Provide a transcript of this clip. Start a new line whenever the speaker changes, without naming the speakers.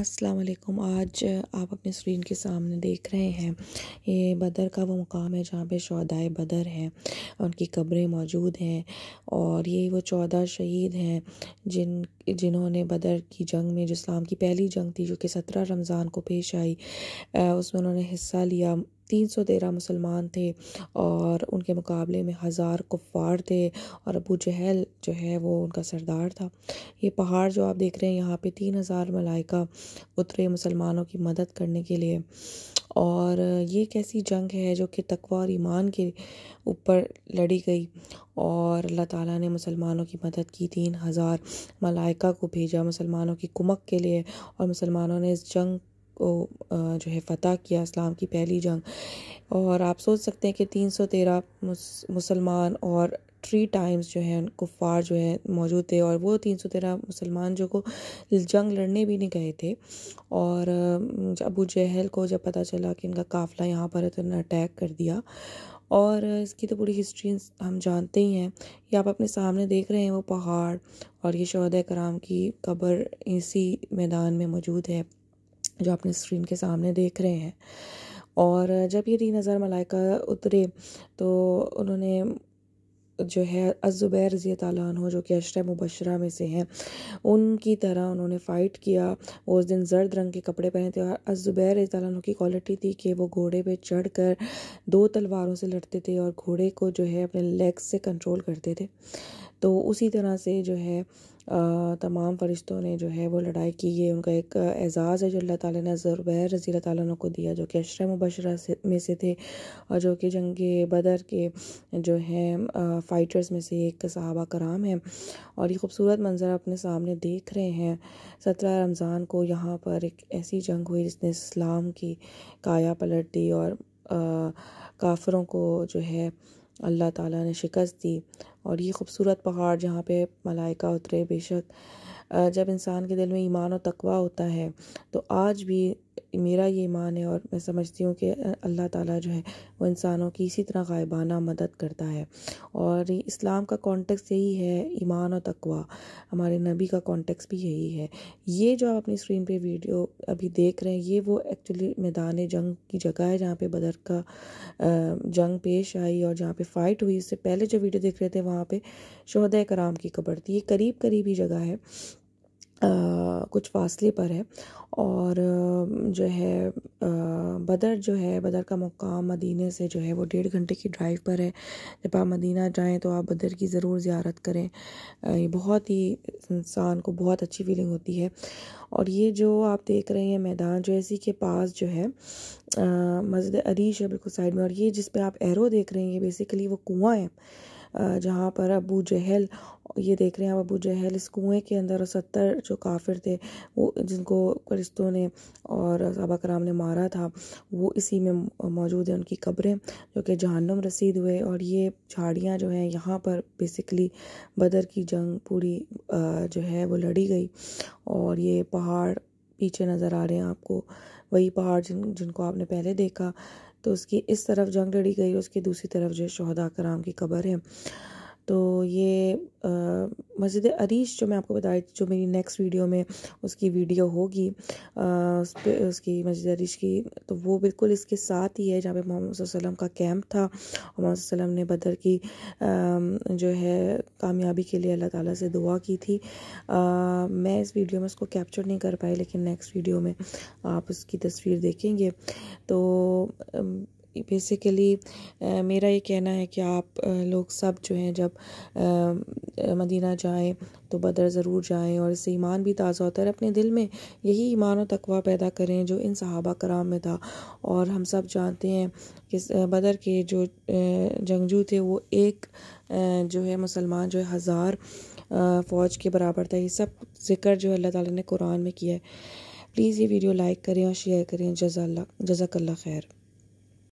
अस्सलाम वालेकुम आज आप अपने स्क्रीन के सामने देख रहे हैं ये बदर का वो मुकाम है जहाँ पे शहदाए बदर हैं उनकी कब्रें मौजूद हैं और ये वो चौदह शहीद हैं जिन जिन्होंने बदर की जंग में जो इस्लाम की पहली जंग थी जो कि सत्रह रमज़ान को पेश आई उसमें उन्होंने हिस्सा लिया तीन सौ तेरह मुसलमान थे और उनके मुकाबले में हज़ार कुफ़ार थे और अबू जहल जो है वो उनका सरदार था ये पहाड़ जो आप देख रहे हैं यहाँ पे तीन हज़ार मलाइका उतरे मुसलमानों की मदद करने के लिए और ये एक ऐसी जंग है जो कि तकवा और ईमान के ऊपर लड़ी गई और अल्लाह ताला ने मुसलमानों की मदद की तीन हज़ार मलाइका को भेजा मुसलमानों की कुमक के लिए और मुसलमानों ने इस जंग को जो है फ़तह किया इस्लाम की पहली जंग और आप सोच सकते हैं कि तीन सौ तेरह मुसलमान और थ्री टाइम्स जो है कुफ़ार जो है मौजूद थे और वो तीन सौ तेरह मुसलमान जो को जंग लड़ने भी नहीं गए थे और अबू जहल को जब पता चला कि इनका काफ़िला यहाँ पर है तो उन्होंने अटैक कर दिया और इसकी तो पूरी हिस्ट्री हम जानते ही हैं ये आप अपने सामने देख रहे हैं वो पहाड़ और ये शहद कराम की कब्र इसी मैदान में मौजूद है जो आपने स्क्रीन के सामने देख रहे हैं और जब ये तीन हज़ार मलाइका उतरे तो उन्होंने जो है अज़ुबैर रज़ी हो जो कि अशर मुबशरा में से हैं उनकी तरह उन्होंने फ़ाइट किया वो उस दिन जर्द रंग के कपड़े पहने थे और अज़ुबैर रज़ी की क्वालिटी थी कि वो घोड़े पे चढ़कर दो तलवारों से लड़ते थे और घोड़े को जो है अपने लेग्स से कंट्रोल करते थे तो उसी तरह से जो है तमाम फ़रिश्तों ने जो है वो लड़ाई की है उनका एक एजाज़ है जो अल्लाह ताला ने ज़ुबैर रज़ी ताला को दिया जो कि अशर मुबशरा में से थे और जो कि जंग बदर के जो है फ़ाइटर्स में से एक सहाबा कराम है और ये खूबसूरत मंज़र अपने सामने देख रहे हैं सत्रह रमज़ान को यहाँ पर एक ऐसी जंग हुई जिसने इस्लाम की काया पलट दी और काफरों को जो है अल्लाह ताला ने शिकस्त दी और ये खूबसूरत पहाड़ जहाँ पे मलाइका उतरे बेशक जब इंसान के दिल में ईमान और तकवा होता है तो आज भी मेरा ये ईमान है और मैं समझती हूँ कि अल्लाह ताला जो है वो इंसानों की इसी तरह गायबाना मदद करता है और इस्लाम का कॉन्टेक्स यही है ईमान और तकवा हमारे नबी का कॉन्टेक्स भी यही है ये जो आप अपनी स्क्रीन पे वीडियो अभी देख रहे हैं ये वो एक्चुअली मैदान जंग की जगह है जहाँ पे बदर का जंग पेश आई और जहाँ पे फ़ाइट हुई उससे पहले जो वीडियो देख रहे थे वहाँ पर शहद कराम की कबर थी ये करीब करीब ही जगह है कुछ फासले पर है और जो है बदर जो है बदर का मुकाम मदीने से जो है वो डेढ़ घंटे की ड्राइव पर है जब आप मदीना जाएं तो आप बदर की ज़रूर ज़्यारत करें ये बहुत ही इंसान को बहुत अच्छी फीलिंग होती है और ये जो आप देख रहे हैं मैदान जो इसी के पास जो है मस्जिद अदीश है बिल्कुल साइड में और ये जिस पर आप एरो देख रहे हैं ये बेसिकली वो कुआँ है जहाँ पर अबू जहल ये देख रहे हैं अबू जहल इस कुएँ के अंदर और सत्तर जो काफिर थे वो जिनको फरिश्तों ने और साहबा कराम ने मारा था वो इसी में मौजूद है उनकी कब्रें जो कि जहनम रसीद हुए और ये झाड़ियाँ जो हैं यहाँ पर बेसिकली बदर की जंग पूरी जो है वो लड़ी गई और ये पहाड़ पीछे नज़र आ रहे हैं आपको वही पहाड़ जिन जिनको आपने पहले देखा तो उसकी इस तरफ जंग लड़ी गई उसकी दूसरी तरफ जो शहदा कराम की कबर है तो ये मस्जिद अरीश जो मैं आपको बता रही थी जो मेरी नेक्स्ट वीडियो में उसकी वीडियो होगी उस पर उसकी मस्जिद अरीश की तो वो बिल्कुल इसके साथ ही है जहाँ पे मोहम्मद वसल्लम का कैंप था और मोहम्मद वसल्लम ने बदर की जो है कामयाबी के लिए अल्लाह ताला से दुआ की थी मैं इस वीडियो में उसको कैप्चर नहीं कर पाई लेकिन नेक्स्ट वीडियो में आप उसकी तस्वीर देखेंगे तो बेसिकली मेरा ये कहना है कि आप लोग सब जो हैं जब मदीना जाएं तो बदर ज़रूर जाएं और इससे ईमान भी ताज़ा होता है अपने दिल में यही ईमान और तकवा पैदा करें जो इन सहाबा कराम में था और हम सब जानते हैं कि बदर के जो जंगजू थे वो एक जो है मुसलमान जो है हज़ार फ़ौज के बराबर था ये सब जिक्र जो अल्लाह ताला ने कुरान में किया है प्लीज़ ये वीडियो लाइक करें और शेयर करें जजाला जजाकल्ला खैर